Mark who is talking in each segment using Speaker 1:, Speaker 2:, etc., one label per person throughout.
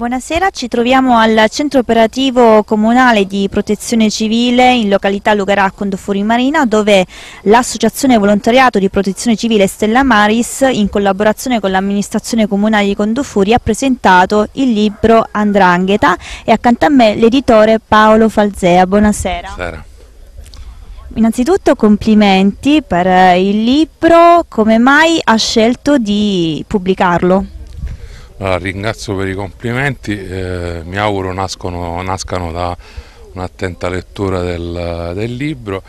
Speaker 1: Buonasera, ci troviamo al centro operativo comunale di protezione civile in località Lugarà Condofori Marina dove l'associazione volontariato di protezione civile Stella Maris in collaborazione con l'amministrazione comunale di Condofori ha presentato il libro Andrangheta e accanto a me l'editore Paolo Falzea. Buonasera. Buonasera. Innanzitutto complimenti per il libro, come mai ha scelto di pubblicarlo?
Speaker 2: Allora, ringrazio per i complimenti, eh, mi auguro nascono, nascano da un'attenta lettura del, del, libro.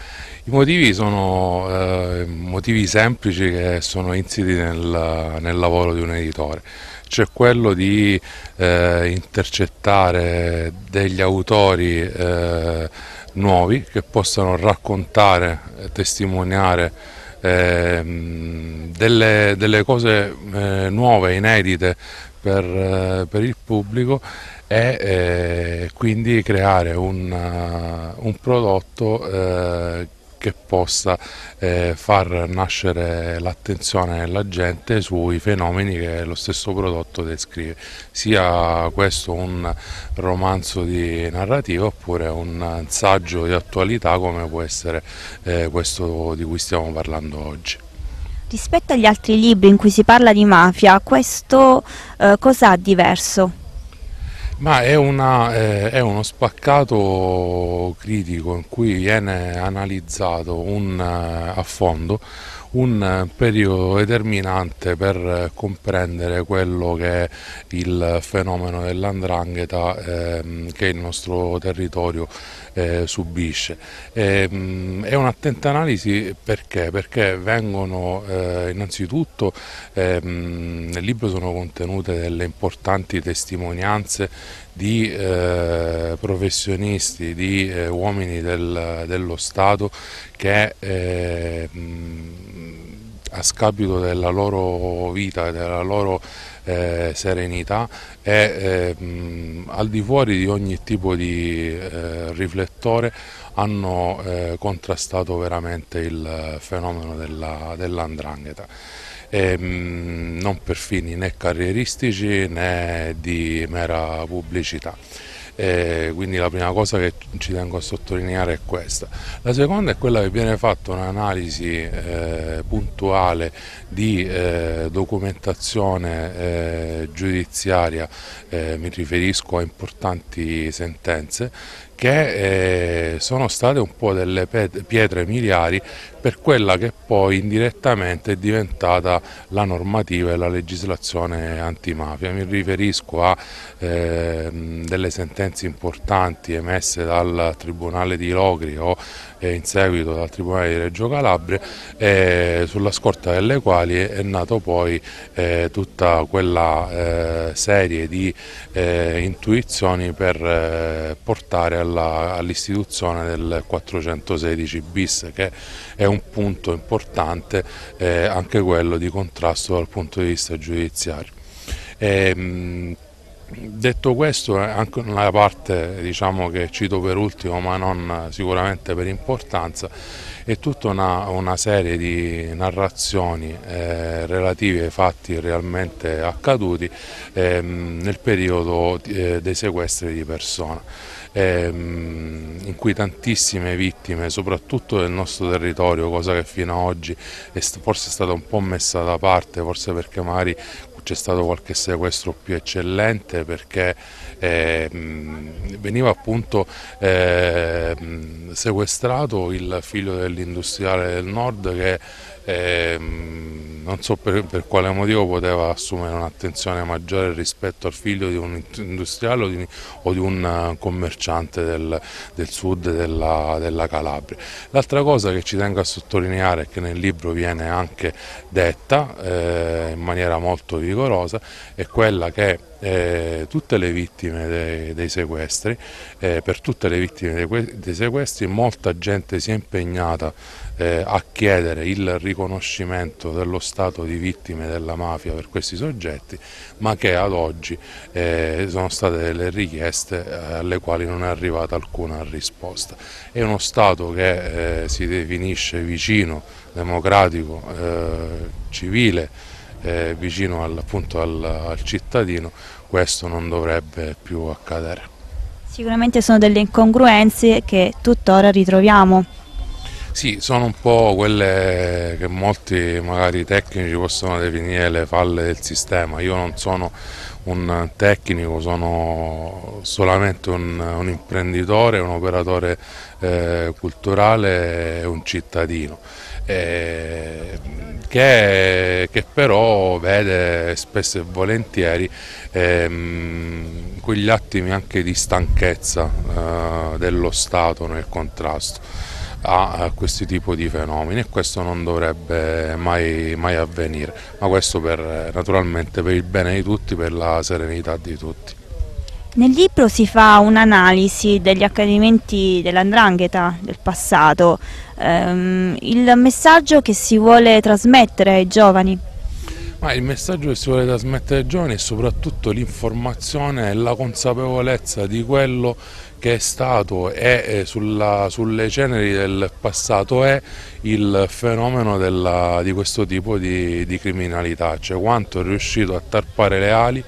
Speaker 2: I motivi sono eh, motivi semplici che sono insiti nel, nel lavoro di un editore, cioè quello di eh, intercettare degli autori eh, nuovi che possano raccontare, eh, testimoniare ehm, delle, delle, cose eh, nuove, inedite per, eh, per il pubblico e eh, quindi creare un, eh, un prodotto eh, che possa eh, far nascere l'attenzione della gente sui fenomeni che lo stesso prodotto descrive, sia questo un romanzo di narrativa oppure un saggio di attualità come può essere eh, questo di cui stiamo parlando oggi.
Speaker 1: Rispetto agli altri libri in cui si parla di mafia, questo eh, cosa ha diverso?
Speaker 2: Ma è, una, eh, è, uno spaccato critico in cui viene analizzato un, eh, a fondo un periodo determinante per comprendere quello che è il fenomeno dell'andrangheta ehm, che il nostro territorio eh, subisce. E, ehm, mh, è un'attenta analisi perché? Perché vengono eh, innanzitutto ehm, nel libro sono contenute delle importanti testimonianze di eh, professionisti, di eh, uomini del, dello Stato che eh, mh, a scapito della loro vita della loro eh, serenità e eh, al di fuori di ogni tipo di eh, riflettore hanno eh, contrastato veramente il fenomeno dell'andrangheta. Dell ehm, non per fini né carrieristici né di mera pubblicità eh, quindi la prima cosa che ci tengo a sottolineare è questa. La seconda è quella che viene fatta un'analisi eh, puntuale di eh, documentazione eh, giudiziaria, eh, mi riferisco a importanti sentenze che eh, sono state un po' delle pietre miliari per quella che poi indirettamente è diventata la normativa e la legislazione antimafia. Mi riferisco a eh, delle sentenze importanti emesse dal Tribunale di Logri o eh, in seguito dal Tribunale di Reggio Calabria, eh, sulla scorta delle quali è nata poi eh, tutta quella eh, serie di intuizioni per portare alla all'istituzione del 416 bis che è un punto importante eh, anche quello di contrasto dal punto di vista giudiziario. E, ehm, mh, Detto questo, eh, anche una parte diciamo, che cito per ultimo, ma non sicuramente per importanza, è tutta una, una serie di narrazioni eh, relative ai fatti realmente accaduti ehm, nel periodo eh, dei sequestri di persona ehm, in cui tantissime vittime, soprattutto del nostro territorio, cosa che fino ad oggi è forse stata un po' messa da parte, forse perché magari c'è stato qualche sequestro più eccellente perché eh, veniva appunto eh, sequestrato il figlio dell'industriale del nord che eh, non so per, per, quale motivo poteva assumere un'attenzione maggiore rispetto al figlio di un industriale o di, o di un eh, commerciante del, del sud della, della, Calabria. L'altra cosa che ci tengo a sottolineare, che nel libro viene anche detta eh, in maniera molto vigorosa, è quella che eh, tutte le vittime dei, dei sequestri, eh, per tutte le vittime dei, dei sequestri molta gente si è impegnata eh, a chiedere il riconoscimento dello stato di vittime della mafia per questi soggetti, ma che ad oggi eh, sono state delle richieste eh, alle quali non è arrivata alcuna risposta. È uno Stato che eh, si definisce vicino, democratico, eh, civile, eh, vicino al, appunto al, al, cittadino, questo non dovrebbe più accadere.
Speaker 1: Sicuramente sono delle incongruenze che tuttora ritroviamo.
Speaker 2: Sì, sono un po' quelle che molti magari tecnici possono definire le falle del sistema. Io non sono un tecnico, sono solamente un, un imprenditore, un operatore eh, culturale e un cittadino. Eh, che, che, però vede spesso e volentieri ehm, quegli attimi anche di stanchezza eh, dello Stato nel contrasto a questi tipi di fenomeni e questo non dovrebbe mai, mai avvenire, ma questo per, naturalmente per il bene di tutti, per la serenità di tutti.
Speaker 1: Nel libro si fa un'analisi degli accadimenti dell'andrangheta del passato, ehm, il messaggio che si vuole trasmettere ai giovani.
Speaker 2: Ma il messaggio che si vuole trasmettere ai giovani è soprattutto l'informazione e la consapevolezza di quello che è stato e eh, sulla, sulle ceneri del passato è il fenomeno della, di questo tipo di, di criminalità, cioè quanto è riuscito a tarpare le ali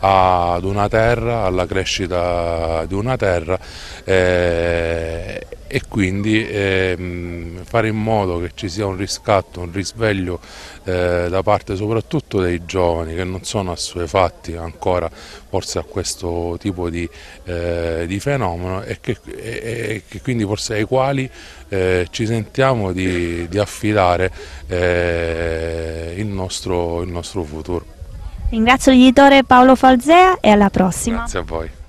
Speaker 2: ad una terra, alla crescita di una terra eh, e quindi ehm, fare in modo che ci sia un riscatto, un risveglio eh, da parte soprattutto dei giovani che non sono assuefatti ancora forse a questo tipo di, eh, di fenomeno e che, e, e quindi forse ai quali eh, ci sentiamo di, di affidare eh, il nostro, il nostro futuro.
Speaker 1: Ringrazio l'editore Paolo Falzea e alla prossima.
Speaker 2: Grazie a voi.